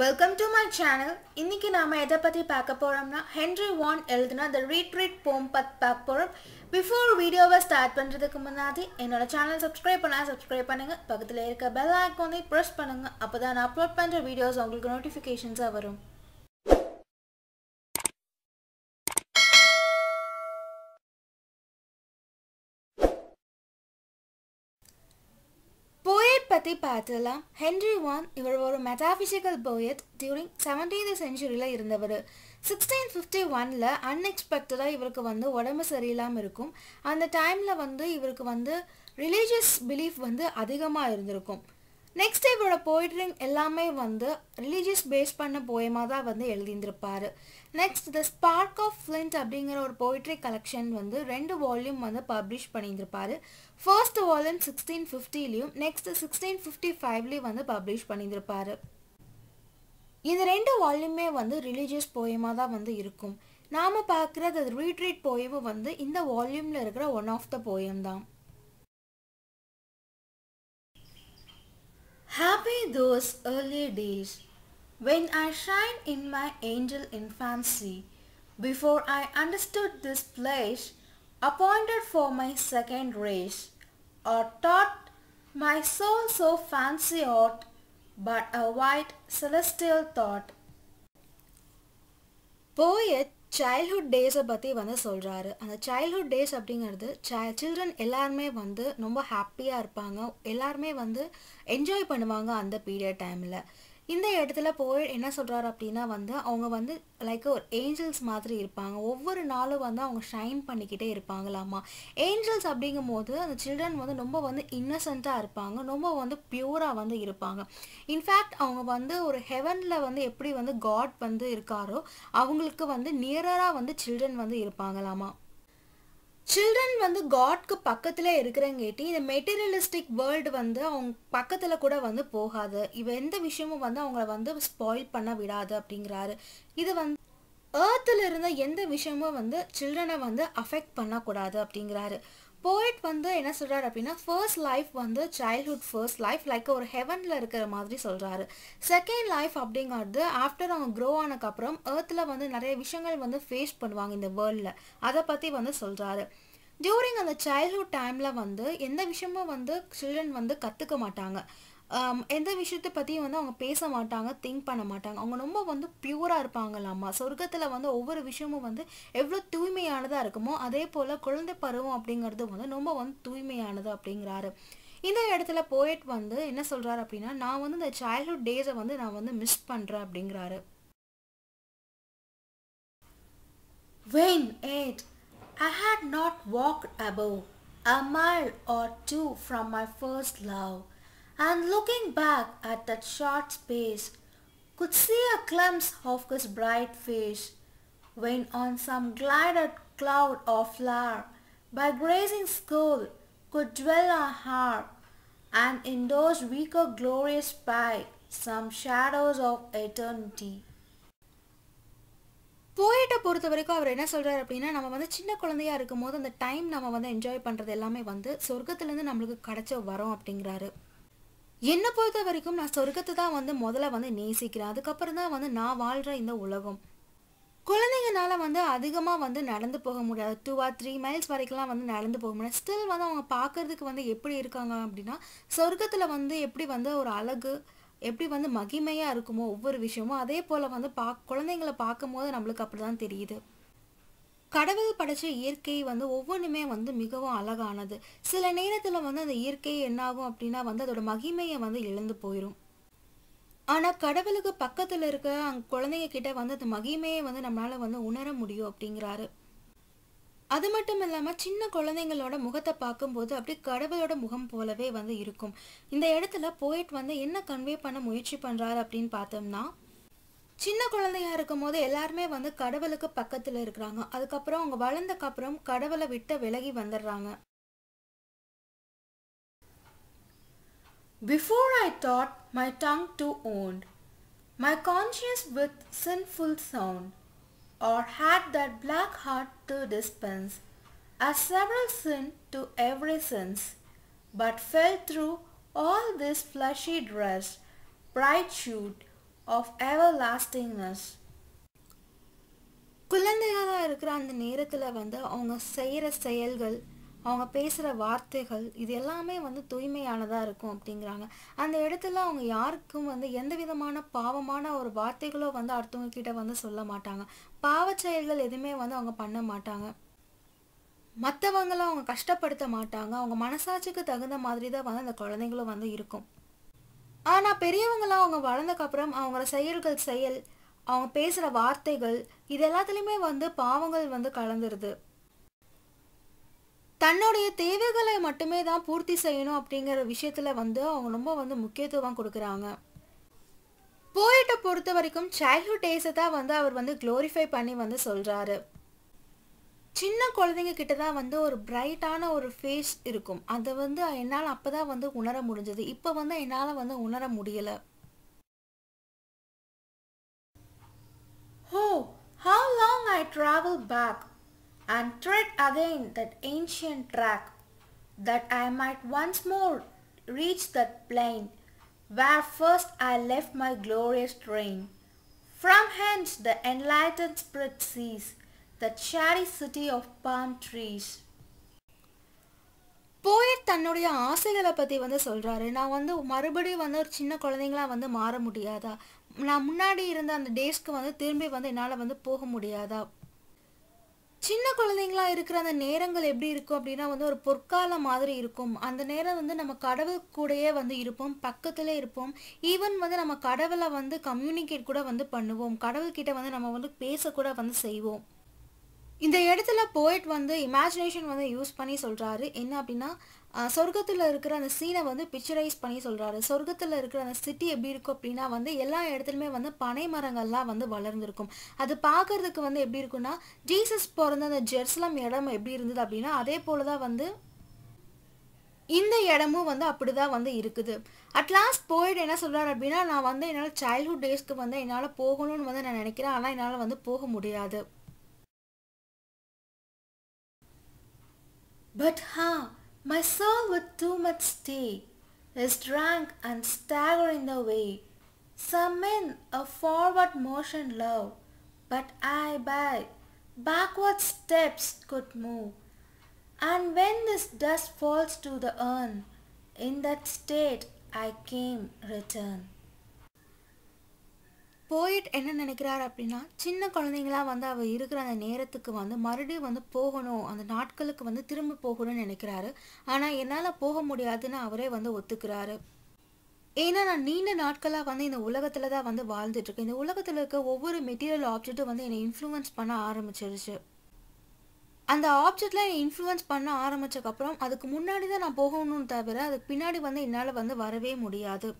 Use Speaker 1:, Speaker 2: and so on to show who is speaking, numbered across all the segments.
Speaker 1: Welcome to my channel இன்னைக்கு நாம் எதை பற்றி பார்க்க போகிறோம்னா ஹென்ரி வான் எழுதுனா த ரீட்ரீட் போம் பத் பார்க்க போகிறோம் பிஃபோர் வீடியோவை ஸ்டார்ட் பண்ணுறதுக்கு முன்னாடி என்னோட சேனல் சப்ஸ்கிரைப் பண்ணால் சப்ஸ்கிரைப் பண்ணுங்க பக்கத்தில் இருக்க பெல் ஐக்கானே ப்ரெஸ் பண்ணுங்கள் அப்போ தான் நான் அப்லோட் பண்ணுற வீடியோஸ் உங்களுக்கு நோட்டிஃபிகேஷன்ஸாக வரும் கதை பார்த்ததெல்லாம் ஹென்ரி வான் இவர் ஒரு மெட்டாபிசிக்கல் போயட் டியூரிங் செவன்டீன்த் சென்ச்சுரியில் இருந்தவர் சிக்ஸ்டீன் ஃபிஃப்டி ஒனில் அன்எக்ஸ்பெக்டடாக இவருக்கு வந்து உடம்பு சரியில்லாமல் இருக்கும் அந்த டைமில் வந்து இவருக்கு வந்து ரிலீஜியஸ் பிலீஃப் வந்து அதிகமாக இருந்திருக்கும் நெக்ஸ்ட் இவரோட போய்ட்ரி எல்லாமே வந்து ரிலீஜியஸ் பேஸ் பண்ண போயமாக தான் வந்து எழுதியிருந்திருப்பார் next the spark of flint அப்படிங்கிற ஒரு போய்ட்ரி கலெக்ஷன் வந்து ரெண்டு வால்யூம் வந்து பப்ளிஷ் பண்ணியிருந்திருப்பார் ஃபர்ஸ்ட் வால்யூம் சிக்ஸ்டீன் ஃபிஃப்டிலையும் நெக்ஸ்ட் சிக்ஸ்டீன் ஃபிஃப்டி ஃபைவ்லேயும் வந்து பப்ளிஷ் பண்ணியிருந்திருப்பார் இது ரெண்டு வால்யூமே வந்து ரிலீஜியஸ் போயமாக தான் வந்து இருக்கும் நாம் பார்க்குற த ரீட்ரீட் போயமும் வந்து இந்த வால்யூமில் இருக்கிற ஒன் ஆஃப் த போயம் தான் Happy those early days when I shined in my angel infancy before I understood this place appointed for my second race or taught my soul so fancy aught but a white celestial thought. Poet childhood டேஸை பற்றி வந்து சொல்கிறாரு அந்த childhood days அப்படிங்கிறது சை children எல்லாருமே வந்து ரொம்ப ஹாப்பியாக இருப்பாங்க எல்லாருமே வந்து என்ஜாய் பண்ணுவாங்க அந்த பீரியட் டைமில் இந்த இடத்துல போய் என்ன சொல்கிறார் அப்படின்னா வந்து அவங்க வந்து லைக் ஒரு ஏஞ்சல்ஸ் மாதிரி இருப்பாங்க ஒவ்வொரு நாளும் வந்து அவங்க ஷைன் பண்ணிக்கிட்டே இருப்பாங்களாமா ஏஞ்சல்ஸ் அப்படிங்கும் போது அந்த சில்ட்ரன் வந்து ரொம்ப வந்து இன்னசென்ட்டாக இருப்பாங்க ரொம்ப வந்து பியூராக வந்து இருப்பாங்க இன்ஃபேக்ட் அவங்க வந்து ஒரு ஹெவனில் வந்து எப்படி வந்து காட் வந்து இருக்காரோ அவங்களுக்கு வந்து நியரராக வந்து சில்ட்ரன் வந்து இருப்பாங்களாமா சில்ட்ரன் வந்து காட்க்கு பக்கத்தில் இருக்கிறங்காட்டி இந்த மெட்டீரியலிஸ்டிக் வேர்ல்டு வந்து அவங்க பக்கத்தில் கூட வந்து போகாது இவ எந்த விஷயமும் வந்து அவங்கள வந்து ஸ்பாயில் பண்ண விடாது அப்படிங்கிறாரு இது வந்து ஏர்த்தில் இருந்த எந்த விஷயமும் வந்து சில்ட்ரனை வந்து அஃபெக்ட் பண்ணக்கூடாது அப்படிங்கிறாரு போய்ட் வந்து என்ன சொல்கிறார் அப்படின்னா ஃபர்ஸ்ட் லைஃப் வந்து சைல்ட்ஹுட் ஃபர்ஸ்ட் லைஃப் லைக் ஒரு ஹெவனில் இருக்கிற மாதிரி சொல்கிறாரு செகண்ட் லைஃப் அப்படிங்கிறது ஆஃப்டர் அவங்க க்ரோ ஆனதுக்கப்புறம் ஏர்த்தில் வந்து நிறைய விஷயங்கள் வந்து ஃபேஸ் பண்ணுவாங்க இந்த வேர்ல்டில் அதை பற்றி வந்து சொல்கிறாரு டியூரிங் அந்த சைல்ட்ஹுட் டைமில் வந்து எந்த விஷயமும் வந்து சில்ட்ரன் வந்து கற்றுக்க மாட்டாங்க எந்த விஷயத்தை பற்றியும் வந்து அவங்க பேச மாட்டாங்க திங்க் பண்ண மாட்டாங்க அவங்க ரொம்ப வந்து பியூராக இருப்பாங்களாமா சொர்க்கத்தில் வந்து ஒவ்வொரு விஷயமும் வந்து எவ்வளோ தூய்மையானதாக இருக்குமோ அதே போல் குழந்தை பருவம் அப்படிங்கிறது வந்து ரொம்ப வந்து தூய்மையானது அப்படிங்கிறாரு இந்த இடத்துல போய்ட் வந்து என்ன சொல்கிறாரு அப்படின்னா நான் வந்து இந்த சைல்ட்ஹுட் டேஸை வந்து நான் வந்து மிஸ் பண்ணுறேன் அப்படிங்கிறாரு when yet I had not walk above a mile or two from my first love and looking back at that short space could see a glimpse of his bright face when on some glided cloud of flower by grazing school could dwell a harp, and in those weaker glorious by some shadows of eternity. போயிட்டை பொறுத்த வரைக்கும் அவர் என்ன சொல்கிறார் அப்படின்னா நம்ம வந்து சின்ன குழந்தையாக இருக்கும்போது அந்த டைம் நம்ம வந்து என்ஜாய் பண்ணுறது எல்லாமே வந்து சொர்க்கத்துலேருந்து நம்மளுக்கு கிடச்ச வரோம் அப்படிங்கிறாரு என்னை பொறுத்த வரைக்கும் நான் சொர்க்கத்தை தான் வந்து முதல்ல வந்து நேசிக்கிறேன் அதுக்கப்புறம் தான் வந்து நான் வாழ்கிற இந்த உலகம் குழந்தைங்கனால வந்து அதிகமாக வந்து நடந்து போக முடியாது டூ ஆர் த்ரீ மைல்ஸ் வரைக்கும்லாம் வந்து நடந்து போக முடியாது ஸ்டில் வந்து அவங்க பார்க்கறதுக்கு வந்து எப்படி இருக்காங்க அப்படின்னா சொர்க்கத்தில் வந்து எப்படி வந்து ஒரு அழகு எப்படி வந்து மகிமையாக இருக்குமோ ஒவ்வொரு விஷயமும் அதே போல் வந்து பா குழந்தைங்களை பார்க்கும் போது நம்மளுக்கு அப்படி தான் தெரியுது கடவுள் படைச்ச இயற்கை வந்து ஒவ்வொன்றுமே வந்து மிகவும் அழகானது சில நேரத்தில் வந்து அந்த இயற்கை என்னாகும் அப்படின்னா வந்து அதோட மகிமையை வந்து இழந்து போயிடும் ஆனால் கடவுளுக்கு பக்கத்தில் இருக்க அங் குழந்தைங்க கிட்ட வந்து அந்த மகிமையை வந்து நம்மளால் வந்து உணர முடியும் அப்படிங்கிறாரு அது மட்டும் இல்லாமல் சின்ன குழந்தைங்களோட முகத்தை பார்க்கும்போது அப்படி கடவுளோட முகம் போலவே வந்து இருக்கும் இந்த இடத்துல போயிட் வந்து என்ன கன்வே பண்ண முயற்சி பண்ணுறாரு அப்படின்னு பார்த்தோம்னா சின்ன குழந்தையா இருக்கும் போது எல்லாருமே வந்து கடவுளுக்கு பக்கத்தில் இருக்கிறாங்க அதுக்கப்புறம் அவங்க வளர்ந்தக்கப்புறம் கடவுளை விட்டு விலகி வந்துடுறாங்க before I taught my tongue to wound my conscience with sinful sound or had that black heart to dispense as several sin to every sense but felt through all this fleshly dress bright shoot of everlastingness குழந்தையாக இருக்கிற அந்த நேரத்தில் வந்து அவங்க செய்கிற செயல்கள் அவங்க பேசுகிற வார்த்தைகள் இது எல்லாமே வந்து தூய்மையானதாக இருக்கும் அப்படிங்கிறாங்க அந்த இடத்துல அவங்க யாருக்கும் வந்து எந்த விதமான பாவமான ஒரு வார்த்தைகளோ வந்து அடுத்தவங்க கிட்ட வந்து சொல்ல மாட்டாங்க பாவ செயல்கள் எதுவுமே வந்து அவங்க பண்ண மாட்டாங்க மற்றவங்களும் அவங்க கஷ்டப்படுத்த மாட்டாங்க அவங்க மனசாட்சிக்கு தகுந்த மாதிரி தான் வந்து அந்த குழந்தைங்களும் வந்து இருக்கும் ஆனால் பெரியவங்களாம் அவங்க வளர்ந்தக்கப்புறம் அவங்கள செயல்கள் செயல் அவங்க பேசுகிற வார்த்தைகள் இது எல்லாத்துலேயுமே வந்து பாவங்கள் வந்து கலந்துருது தன்னுடைய தேவைகளை மட்டுமே தான் பூர்த்தி செய்யணும் அப்படிங்கிற விஷயத்தில் வந்து அவங்க ரொம்ப வந்து முக்கியத்துவம் கொடுக்குறாங்க போயிட்ட பொறுத்த வரைக்கும் சைல்ட்ஹுட் டேஸை தான் வந்து அவர் வந்து க்ளோரிஃபை பண்ணி வந்து சொல்கிறாரு சின்ன குழந்தைங்க தான் வந்து ஒரு பிரைட்டான ஒரு ஃபேஸ் இருக்கும் அதை வந்து என்னால் அப்போ தான் வந்து உணர முடிஞ்சது இப்போ வந்து என்னால் வந்து உணர முடியலை oh how long I travel back and tread again that ancient track that I might once more reach that plain where first I left my glorious train from hence the enlighten spirit sees the cherry city of palm trees. Poet தன்னுடைய ஆசைகளை பற்றி வந்து சொல்கிறாரு நான் வந்து மறுபடியும் வந்து ஒரு சின்ன குழந்தைங்களாம் வந்து மாற முடியாதா நான் முன்னாடி இருந்த அந்த டேஸ்க்கு வந்து திரும்பி வந்து என்னால் வந்து போக முடியாதா சின்ன குழந்தைங்களா இருக்கிற அந்த நேரங்கள் எப்படி இருக்கும் அப்படின்னா வந்து ஒரு பொற்காலம் மாதிரி இருக்கும் அந்த நேரம் வந்து நம்ம கடவுள் கூடயே வந்து இருப்போம் பக்கத்தில் இருப்போம் ஈவன் வந்து நம்ம கடவுளை வந்து கம்யூனிகேட் கூட வந்து பண்ணுவோம் கடவுள்கிட்ட வந்து நம்ம வந்து பேசக்கூட வந்து செய்வோம் இந்த இடத்துல போய்ட் வந்து இமேஜினேஷன் வந்து யூஸ் பண்ணி சொல்கிறாரு என்ன அப்படின்னா சொர்க்கத்தில் இருக்கிற அந்த சீனை வந்து பிக்சரைஸ் பண்ணி சொல்கிறாரு சொர்க்கத்தில் இருக்கிற அந்த சிட்டி எப்படி இருக்கும் அப்படின்னா வந்து எல்லா இடத்துலையுமே வந்து பனை மரங்கள்லாம் வந்து வளர்ந்துருக்கும் அது பார்க்குறதுக்கு வந்து எப்படி இருக்குன்னா ஜீசஸ் பிறந்த அந்த ஜெர்சலம் இடம் எப்படி இருந்தது அப்படின்னா அதே போல் தான் வந்து இந்த இடமும் வந்து அப்படி தான் வந்து இருக்குது அட்லாஸ்ட் போயிட்டு என்ன சொல்கிறார் அப்படின்னா நான் வந்து என்னால் சைல்ட்ஹுட் டேஸ்க்கு வந்து என்னால் போகணும்னு வந்து நான் நினைக்கிறேன் ஆனால் என்னால் வந்து போக முடியாது But ha! My soul with too much stay is drunk and staggering away. Some men a forward motion love, but I by backward steps could move. And when this dust falls to the urn, in that state I came return. போயிட் என்ன நினைக்கிறார் அப்படின்னா சின்ன குழந்தைங்களாம் வந்து அவர் இருக்கிற அந்த நேரத்துக்கு வந்து மறுபடியும் வந்து போகணும் அந்த நாட்களுக்கு வந்து திரும்ப போகணும்னு நினைக்கிறாரு ஆனால் என்னால் போக முடியாதுன்னு அவரே வந்து ஒத்துக்கிறாரு ஏன்னா நான் நீண்ட நாட்களாக வந்து இந்த உலகத்தில் தான் வந்து வாழ்ந்துட்டுருக்கேன் இந்த உலகத்தில் இருக்க ஒவ்வொரு மெட்டீரியல் ஆப்ஜெக்ட்டும் வந்து என்னை இன்ஃப்ளூயன்ஸ் பண்ண ஆரம்பிச்சிருச்சு அந்த ஆப்ஜெக்டில் என்னை இன்ஃப்ளூயன்ஸ் பண்ண ஆரம்பித்தக்கப்புறம் அதுக்கு முன்னாடி தான் நான் போகணும்னு தவிர அதுக்கு பின்னாடி வந்து என்னால் வந்து வரவே முடியாது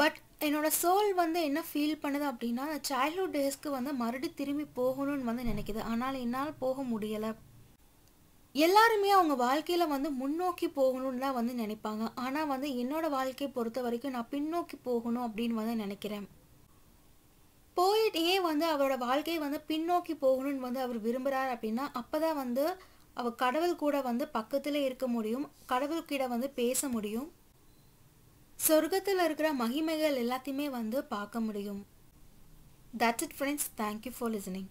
Speaker 1: பட் என்னோடய சோல் வந்து என்ன ஃபீல் பண்ணுது அப்படின்னா சைல்ட்ஹுட் டேஸ்க்கு வந்து மறுபடி திரும்பி போகணும்னு வந்து நினைக்கிது ஆனால் என்னால் போக முடியலை எல்லாருமே அவங்க வாழ்க்கையில் வந்து முன்னோக்கி தான் வந்து நினைப்பாங்க ஆனால் வந்து என்னோடய வாழ்க்கையை பொறுத்த வரைக்கும் நான் பின்னோக்கி போகணும் அப்படின்னு வந்து நினைக்கிறேன் போயிட் ஏன் வந்து அவரோட வாழ்க்கையை வந்து பின்னோக்கி போகணும்னு வந்து அவர் விரும்புகிறார் அப்படின்னா அப்போ தான் வந்து அவர் கடவுள் கூட வந்து பக்கத்தில் இருக்க முடியும் கடவுள்கிட்ட வந்து பேச முடியும் சொர்க்கத்தில் இருக்கிற மகிமைகள் எல்லாத்தையுமே வந்து பார்க்க முடியும் that's it friends thank you for listening